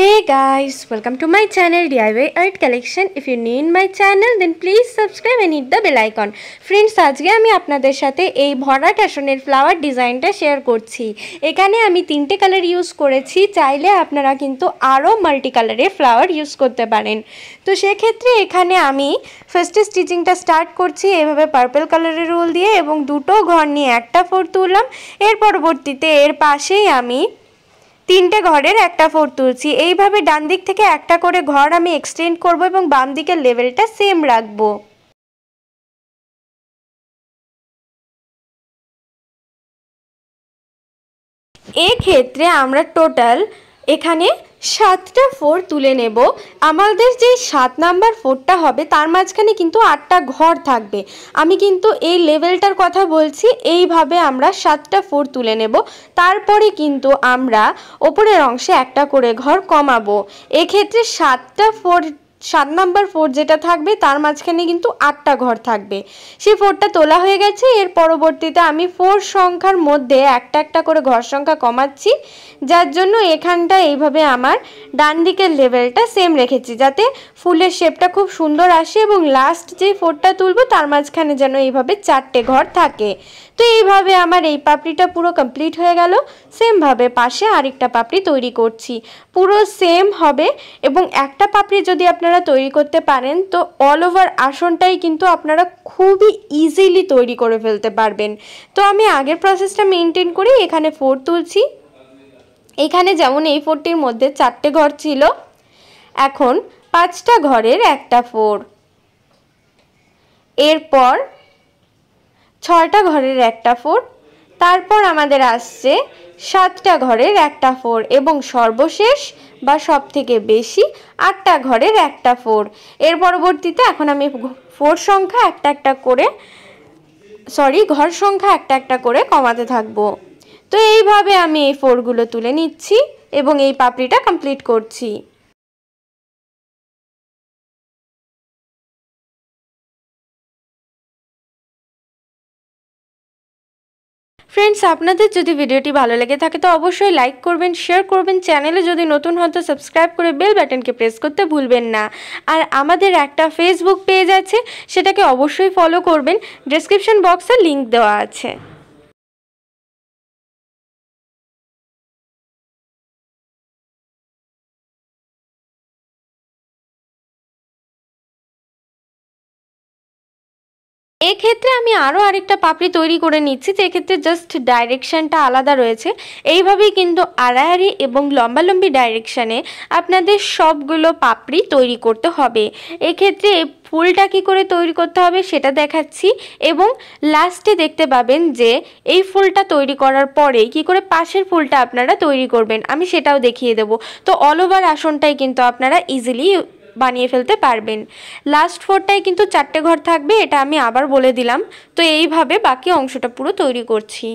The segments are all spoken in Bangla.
Hey guys, welcome to my channel DIY Art Collection. If you need my channel then please subscribe and hit the bell icon. Friends আজকে আমি আপনাদের সাথে এই ভরা টাসনের ফ্লাওয়ার ডিজাইনটা শেয়ার করছি এখানে আমি তিনটে কালার ইউজ করেছি চাইলে আপনারা কিন্তু আরও মাল্টি কালারের ফ্লাওয়ার ইউজ করতে পারেন তো সেক্ষেত্রে এখানে আমি ফার্স্ট স্টিচিংটা স্টার্ট করছি এভাবে পার্পল কালারের রোল দিয়ে এবং দুটো ঘর নিয়ে একটা ফোর তুললাম এর পরবর্তীতে এর পাশেই আমি তিনটে ঘরের একটা ফোর তুলছি এইভাবে ডান দিক থেকে একটা করে ঘর আমি এক্সটেন্ড করব এবং বাম দিকের লেভেলটা সেম রাখবো এক্ষেত্রে আমরা টোটাল এখানে সাতটা ফোর তুলে নেব আমাদের যে সাত নাম্বার ফোরটা হবে তার মাঝখানে কিন্তু আটটা ঘর থাকবে আমি কিন্তু এই লেভেলটার কথা বলছি এইভাবে আমরা সাতটা ফোর তুলে নেব তারপরে কিন্তু আমরা ওপরের অংশে একটা করে ঘর কমাবো এক্ষেত্রে সাতটা ফোর সাত নাম্বার ফোর যেটা থাকবে তার মাঝখানে কিন্তু আটটা ঘর থাকবে সেই ফোরটা তোলা হয়ে গেছে এর পরবর্তীতে আমি ফোর সংখ্যার মধ্যে একটা একটা করে ঘর সংখ্যা কমাচ্ছি যার জন্য এখানটা এইভাবে আমার ডান দিকের লেভেলটা সেম রেখেছি যাতে ফুলের শেপটা খুব সুন্দর আসে এবং লাস্ট যে ফোরটা তুলবো তার মাঝখানে যেন এইভাবে চারটে ঘর থাকে তো এইভাবে আমার এই পাপড়িটা পুরো কমপ্লিট হয়ে গেল সেমভাবে পাশে আরেকটা পাপড়ি তৈরি করছি পুরো সেম হবে এবং একটা পাপড়ি যদি আপনারা তৈরি করতে পারেন তো অল ওভার আসনটাই কিন্তু আপনারা খুবই ইজিলি তৈরি করে ফেলতে পারবেন তো আমি আগের প্রসেসটা মেনটেন করে এখানে ফোর তুলছি এখানে যেমন এই ফোরটির মধ্যে চারটে ঘর ছিল এখন পাঁচটা ঘরের একটা ফোর এরপর ছটা ঘরের একটা ফোর তারপর আমাদের আসছে সাতটা ঘরের একটা ফোর এবং সর্বশেষ বা সব থেকে বেশি আটটা ঘরের একটা ফোর এর পরবর্তীতে এখন আমি ফোর সংখ্যা একটা একটা করে সরি ঘর সংখ্যা একটা একটা করে কমাতে থাকব তো এইভাবে আমি এই ফোরগুলো তুলে নিচ্ছি এবং এই পাপড়িটা কমপ্লিট করছি ফ্রেন্ডস আপনাদের যদি ভিডিওটি ভালো লাগে থাকে তো অবশ্যই লাইক করবেন শেয়ার করবেন চ্যানেলে যদি নতুন হন তো সাবস্ক্রাইব করে বেল ব্যাটনকে প্রেস করতে ভুলবেন না আর আমাদের একটা ফেসবুক পেজ আছে সেটাকে অবশ্যই ফলো করবেন ডেসক্রিপশন বক্সে লিংক দেওয়া আছে এক্ষেত্রে আমি আরও আরেকটা পাপড়ি তৈরি করে নিচ্ছি যে এক্ষেত্রে জাস্ট ডাইরেকশানটা আলাদা রয়েছে এইভাবেই কিন্তু আড়াআড়ি এবং লম্বালম্বি ডাইরেকশানে আপনাদের সবগুলো পাপড়ি তৈরি করতে হবে এক্ষেত্রে ফুলটা কী করে তৈরি করতে হবে সেটা দেখাচ্ছি এবং লাস্টে দেখতে পাবেন যে এই ফুলটা তৈরি করার পরে কি করে পাশের ফুলটা আপনারা তৈরি করবেন আমি সেটাও দেখিয়ে দেব তো অল ওভার আসনটাই কিন্তু আপনারা ইজিলি বানিয়ে ফেলতে পারবেন লাস্ট ফোরটায় কিন্তু চারটে ঘর থাকবে এটা আমি আবার বলে দিলাম তো এইভাবে বাকি অংশটা পুরো তৈরি করছি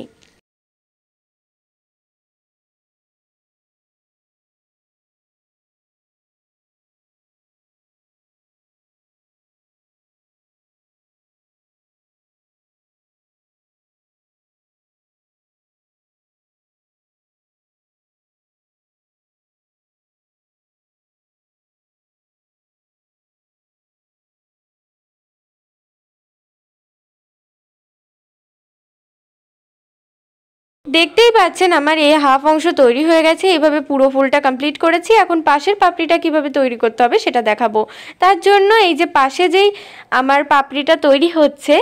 দেখতেই পাচ্ছেন আমার এই হাফ অংশ তৈরি হয়ে গেছে এইভাবে পুরো ফুলটা কমপ্লিট করেছি এখন পাশের পাপড়িটা কিভাবে তৈরি করতে হবে সেটা দেখাবো তার জন্য এই যে পাশে যেই আমার পাপড়িটা তৈরি হচ্ছে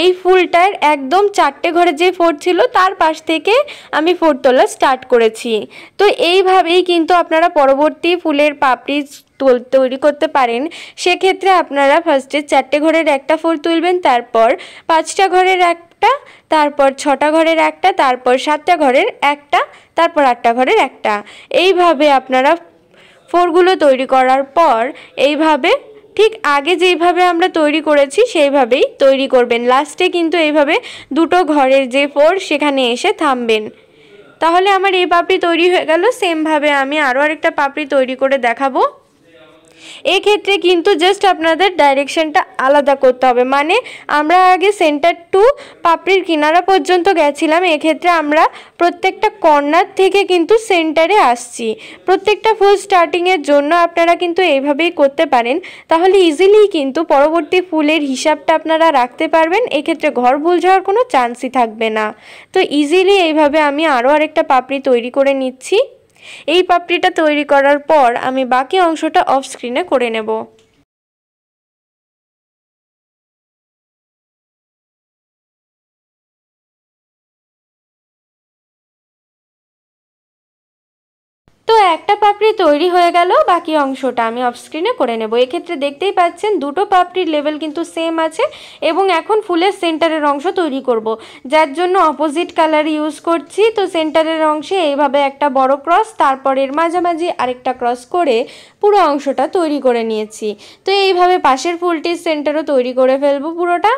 এই ফুলটার একদম চারটে ঘরে যে ফোর ছিল তার পাশ থেকে আমি ফোর তোলা স্টার্ট করেছি তো এইভাবেই কিন্তু আপনারা পরবর্তী ফুলের পাপড়ি তোল তৈরি করতে পারেন সেক্ষেত্রে আপনারা ফার্স্টে চারটে ঘরের একটা ফোর তুলবেন তারপর পাঁচটা ঘরের এক একটা তারপর ছটা ঘরের একটা তারপর সাতটা ঘরের একটা তারপর আটটা ঘরের একটা এইভাবে আপনারা ফোরগুলো তৈরি করার পর এইভাবে ঠিক আগে যেইভাবে আমরা তৈরি করেছি সেইভাবেই তৈরি করবেন লাস্টে কিন্তু এইভাবে দুটো ঘরের যে ফোর সেখানে এসে থামবেন তাহলে আমার এই পাপড়ি তৈরি হয়ে গেল সেমভাবে আমি আরও আরেকটা পাপড়ি তৈরি করে দেখাবো এক্ষেত্রে কিন্তু জাস্ট আপনাদের ডাইরেকশনটা আলাদা করতে হবে মানে আমরা আগে সেন্টার টু পাপড়ির কিনারা পর্যন্ত গেছিলাম এক্ষেত্রে আমরা প্রত্যেকটা কর্নার থেকে কিন্তু সেন্টারে আসছি প্রত্যেকটা ফুল স্টার্টিংয়ের জন্য আপনারা কিন্তু এইভাবেই করতে পারেন তাহলে ইজিলি কিন্তু পরবর্তী ফুলের হিসাবটা আপনারা রাখতে পারবেন এক্ষেত্রে ঘর ভুল যাওয়ার কোনো চান্সই থাকবে না তো ইজিলি এইভাবে আমি আরও আরেকটা পাপড়ি তৈরি করে নিচ্ছি এই পাপড়িটা তৈরি করার পর আমি বাকি অংশটা অফ স্ক্রিনে করে নেব একটা পাপড়ি তৈরি হয়ে গেল বাকি অংশটা আমি অফস্ক্রিনে করে নেব এক্ষেত্রে দেখতেই পাচ্ছেন দুটো পাপড়ির লেভেল কিন্তু সেম আছে এবং এখন ফুলের সেন্টারের অংশ তৈরি করব। যার জন্য অপোজিট কালার ইউজ করছি তো সেন্টারের অংশে এইভাবে একটা বড় ক্রস তারপর এর মাঝামাঝি আরেকটা ক্রস করে পুরো অংশটা তৈরি করে নিয়েছি তো এইভাবে পাশের ফুলটির সেন্টারও তৈরি করে ফেলবো পুরোটা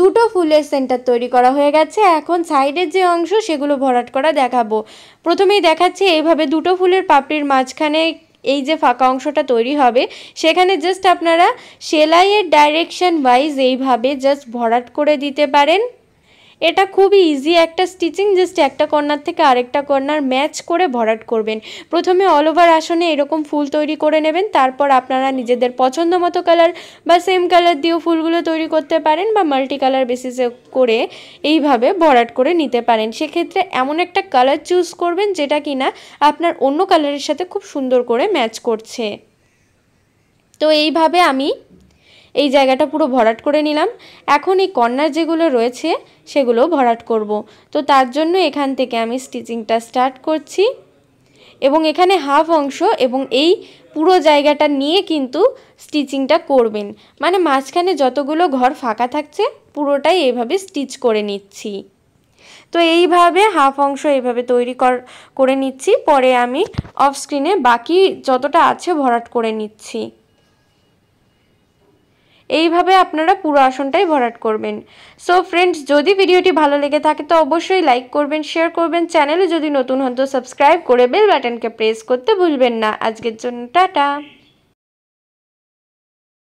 দুটো ফুলের সেন্টার তৈরি করা হয়ে গেছে এখন সাইডের যে অংশ সেগুলো ভরাট করা দেখাবো প্রথমেই দেখাচ্ছি এইভাবে দুটো ফুলের পাপড়ির মাঝখানে এই যে ফাঁকা অংশটা তৈরি হবে সেখানে জাস্ট আপনারা সেলাইয়ের ডাইরেকশন ওয়াইজ এইভাবে জাস্ট ভরাট করে দিতে পারেন এটা খুবই ইজি একটা স্টিচিং জাস্ট একটা কর্নার থেকে আরেকটা কর্নার ম্যাচ করে ভরাট করবেন প্রথমে অল ওভার আসনে এরকম ফুল তৈরি করে নেবেন তারপর আপনারা নিজেদের পছন্দ মতো কালার বা সেম কালার দিয়েও ফুলগুলো তৈরি করতে পারেন বা মাল্টি কালার বেসিসে করে এইভাবে ভরাট করে নিতে পারেন সেক্ষেত্রে এমন একটা কালার চুজ করবেন যেটা কি না আপনার অন্য কালারের সাথে খুব সুন্দর করে ম্যাচ করছে তো এইভাবে আমি এই জায়গাটা পুরো ভরাট করে নিলাম এখন এই কর্নার যেগুলো রয়েছে সেগুলো ভরাট করব তো তার জন্য এখান থেকে আমি স্টিচিংটা স্টার্ট করছি এবং এখানে হাফ অংশ এবং এই পুরো জায়গাটা নিয়ে কিন্তু স্টিচিংটা করবেন মানে মাঝখানে যতগুলো ঘর ফাঁকা থাকছে পুরোটাই এভাবে স্টিচ করে নিচ্ছি তো এইভাবে হাফ অংশ এইভাবে তৈরি করে নিচ্ছি পরে আমি অফ স্ক্রিনে বাকি যতটা আছে ভরাট করে নিচ্ছি এইভাবে আপনারা পুরো আসনটাই ভরাট করবেন সো ফ্রেন্ডস যদি ভিডিওটি ভালো লেগে থাকে তো অবশ্যই লাইক করবেন শেয়ার করবেন চ্যানেলে যদি নতুন হন তো সাবস্ক্রাইব করে বেল বাটনকে প্রেস করতে ভুলবেন না আজকের জন্য টাটা